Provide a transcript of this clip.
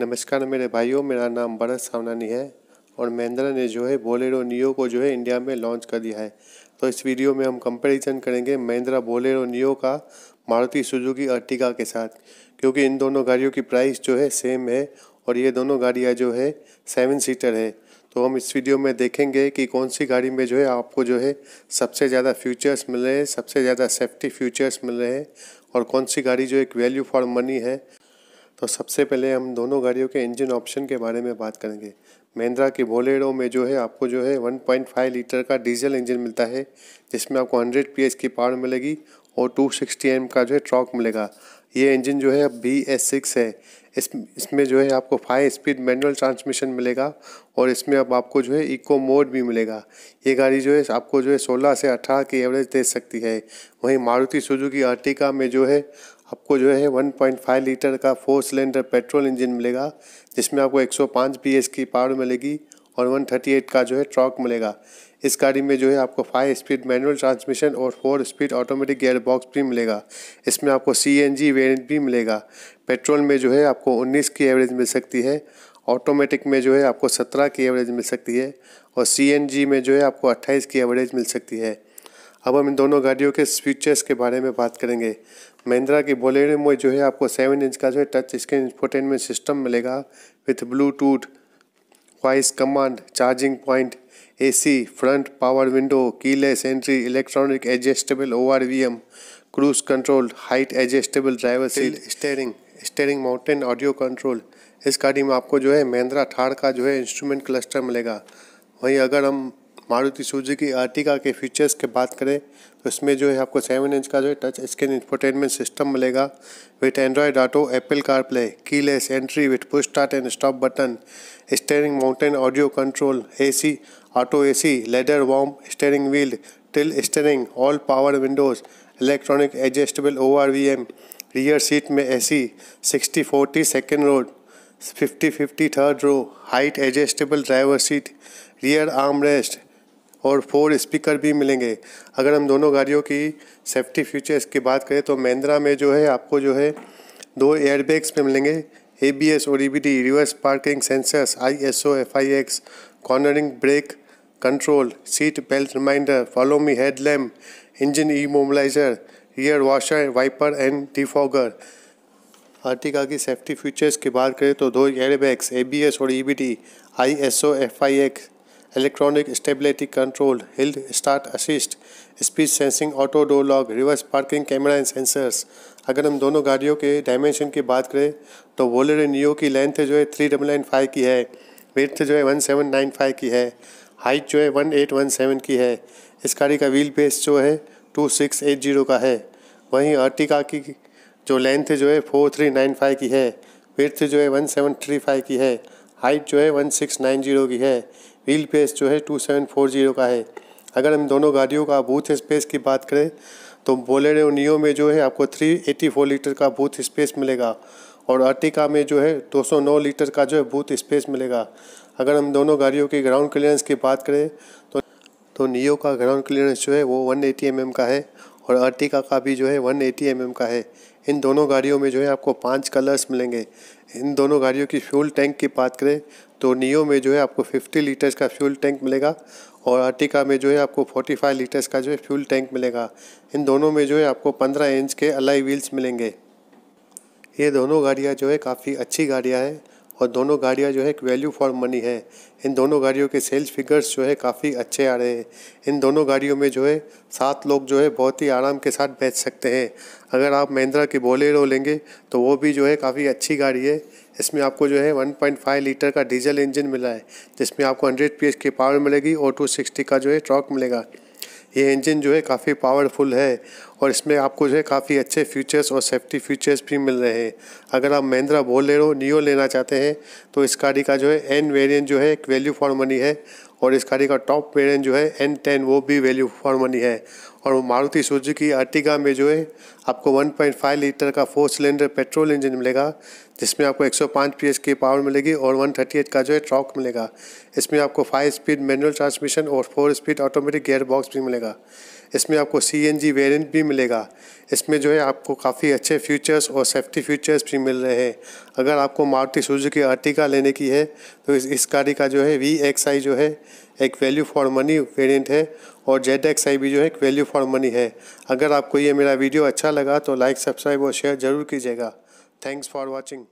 नमस्कार मेरे भाइयों मेरा नाम भरत सावनानी है और महिंद्रा ने जो है बोलेरो नियो को जो है इंडिया में लॉन्च कर दिया है तो इस वीडियो में हम कंपैरिजन करेंगे महिंद्रा बोलेरो नियो का मारुति सुजुकी अर्टिगा के साथ क्योंकि इन दोनों गाड़ियों की प्राइस जो है सेम है और ये दोनों गाड़ियाँ जो है सेवन सीटर है तो हम इस वीडियो में देखेंगे कि कौन सी गाड़ी में जो है आपको जो है सबसे ज़्यादा फ्यूचर्स मिल रहे हैं सबसे ज़्यादा सेफ्टी फ्यूचर्स मिल रहे हैं और कौन सी गाड़ी जो एक वैल्यू फॉर मनी है तो सबसे पहले हम दोनों गाड़ियों के इंजन ऑप्शन के बारे में बात करेंगे महिंद्रा की बोलेरो में जो है आपको जो है 1.5 लीटर का डीजल इंजन मिलता है जिसमें आपको 100 पीएच की पावर मिलेगी और 260 एम का जो है ट्रॉक मिलेगा ये इंजन जो है बी एस सिक्स है इस इसमें जो है आपको फाइव स्पीड मैनुअल ट्रांसमिशन मिलेगा और इसमें अब आपको जो है इको मोड भी मिलेगा ये गाड़ी जो है आपको जो है सोलह से अठारह की एवरेज दे सकती है वहीं मारुति सुजुकी अर्टिका में जो है आपको जो है 1.5 लीटर का फोर सिलेंडर पेट्रोल इंजन मिलेगा जिसमें आपको 105 पीएस की पावर मिलेगी और 138 का जो है ट्रॉक मिलेगा इस गाड़ी में जो है आपको फाइव स्पीड मैनुअल ट्रांसमिशन और four speed automatic gear box भी मिलेगा इसमें आपको सी एन जी वेरियंट भी मिलेगा पेट्रोल में जो है आपको 19 की एवरेज मिल सकती है ऑटोमेटिक में जो है आपको 17 की एवरेज मिल सकती है और सी एन जी में जो है आपको 28 की एवरेज मिल सकती है अब हम इन दोनों गाड़ियों के फीचर्स के बारे में बात करेंगे महिंद्रा की बोलेरो में जो है आपको सेवन इंच का जो है टच स्क्रीन इंफोटेनमेंट सिस्टम मिलेगा with Bluetooth voice command charging point AC front power window keyless entry electronic adjustable ORVM cruise control height adjustable driver seat steering steering mounted audio control इस गाड़ी में आपको जो है महिंद्रा थार का जो है इंस्ट्रूमेंट क्लस्टर मिलेगा वहीं अगर हम मारुति सुजुकी आर्टिका के फीचर्स के बात करें तो इसमें जो है आपको सेवन इंच का जो है टच स्क्रीन इंफोटेनमेंट सिस्टम मिलेगा with Android auto Apple CarPlay keyless entry with push start and stop button steering mounted audio control AC auto AC leather warm steering wheel tilt steering all power windows electronic adjustable O R V M rear seat में A C sixty forty second row fifty fifty third row height adjustable driver seat rear armrest और four speaker भी मिलेंगे अगर हम दोनों गाड़ियों की safety features की बात करें तो महिंद्रा में जो है आपको जो है दो एयरबैग्स में मिलेंगे ए और E reverse parking sensors I S O F I X cornering brake control seat belt reminder follow me head lamp engine immobiliser rear washer wiper and defogger Ertiga की safety features की बात करें तो दो airbags A और E B D I S O F I X electronic stability control, hill start assist, speed sensing auto door lock reverse parking camera and sensors अगर हम दोनों गाड़ियों के डायमेंशन की बात करें तो वोलेरो नियो की लेंथ जो है थ्री डबल नाइन फाइव की है वेथ जो है वन सेवन नाइन फाइव की है हाइट जो है वन एट वन सेवन की है इस गाड़ी का व्हील बेस जो है टू सिक्स एट जीरो का है वहीं अर्टिका की जो लेंथ जो है फोर थ्री नाइन फाइव की है वेथ जो है वन सेवन थ्री फाइव की है हाइट जो है वन सिक्स नाइन जीरो की है व्हील पेस जो है टू सेवन फोर जीरो का है अगर हम दोनों गाड़ियों का बूथ स्पेस की बात करें तो बोलेरो नियो में जो है आपको थ्री एटी फोर लीटर का बूथ स्पेस मिलेगा और अर्टिका में जो है 209 लीटर का जो है बूथ स्पेस मिलेगा अगर हम दोनों गाड़ियों की ग्राउंड क्लियरेंस की बात करें तो तो नियो का ग्राउंड क्लियरेंस जो है वो 180 एटी mm का है और अर्टिका का भी जो है 180 एटी mm का है इन दोनों गाड़ियों में जो है आपको पाँच कलर्स मिलेंगे इन दोनों गाड़ियों की फ्यूल टैंक की बात करें तो नियो में जो है आपको 50 लीटर्स का फ्यूल टैंक मिलेगा और आर्टिका में जो है आपको 45 लीटर्स का जो है फ्यूल टैंक मिलेगा इन दोनों में जो है आपको 15 इंच के अलाई व्हील्स मिलेंगे ये दोनों गाड़ियाँ जो है काफ़ी अच्छी गाड़ियाँ हैं और दोनों गाड़ियाँ जो है एक वैल्यू फॉर मनी है इन दोनों गाड़ियों के सेल्स फिगर्स जो है काफ़ी अच्छे आ रहे हैं इन दोनों गाड़ियों में जो है सात लोग जो है बहुत ही आराम के साथ बैठ सकते हैं अगर आप महिंद्रा की बोलेरो लेंगे तो वो भी जो है काफ़ी अच्छी गाड़ी है इसमें आपको जो है 1.5 लीटर का डीजल इंजन मिला है जिसमें आपको 100 पीएच की पावर मिलेगी और 260 का जो है ट्रॉक मिलेगा ये इंजन जो है काफ़ी पावरफुल है और इसमें आपको जो है काफ़ी अच्छे फीचर्स और सेफ्टी फीचर्स भी मिल रहे हैं अगर आप महिंद्रा बोलेरो नियो लेना चाहते हैं तो इस गाड़ी का जो है एन वेरिएंट जो है एक वैल्यू फॉर मनी है और इस गाड़ी का टॉप वेरिएंट जो है एन टेन वो भी वैल्यू फॉर मनी है और वो मारुति सुजुकी अर्टिगा में जो है आपको 1.5 लीटर का फोर सिलेंडर पेट्रोल इंजन मिलेगा जिसमें आपको 105 पीएस की पावर मिलेगी और 138 का जो है ट्रॉक मिलेगा इसमें आपको फाइव स्पीड मैनुअल ट्रांसमिशन और four speed automatic gear box भी मिलेगा इसमें आपको सी एन जी वेरियंट भी मिलेगा इसमें जो है आपको काफ़ी अच्छे फीचर्स और सेफ्टी फीचर्स भी मिल रहे हैं अगर आपको मारुति सुजुकी अर्टिगा लेने की है तो इस, इस गाड़ी का जो है वी एक्स आई जो है एक वैल्यू फॉर मनी वेरिएंट है और जेड एक्स आई भी जो है एक वैल्यू फॉर मनी है अगर आपको ये मेरा वीडियो अच्छा लगा तो लाइक सब्सक्राइब और शेयर ज़रूर कीजिएगा थैंक्स फॉर वॉचिंग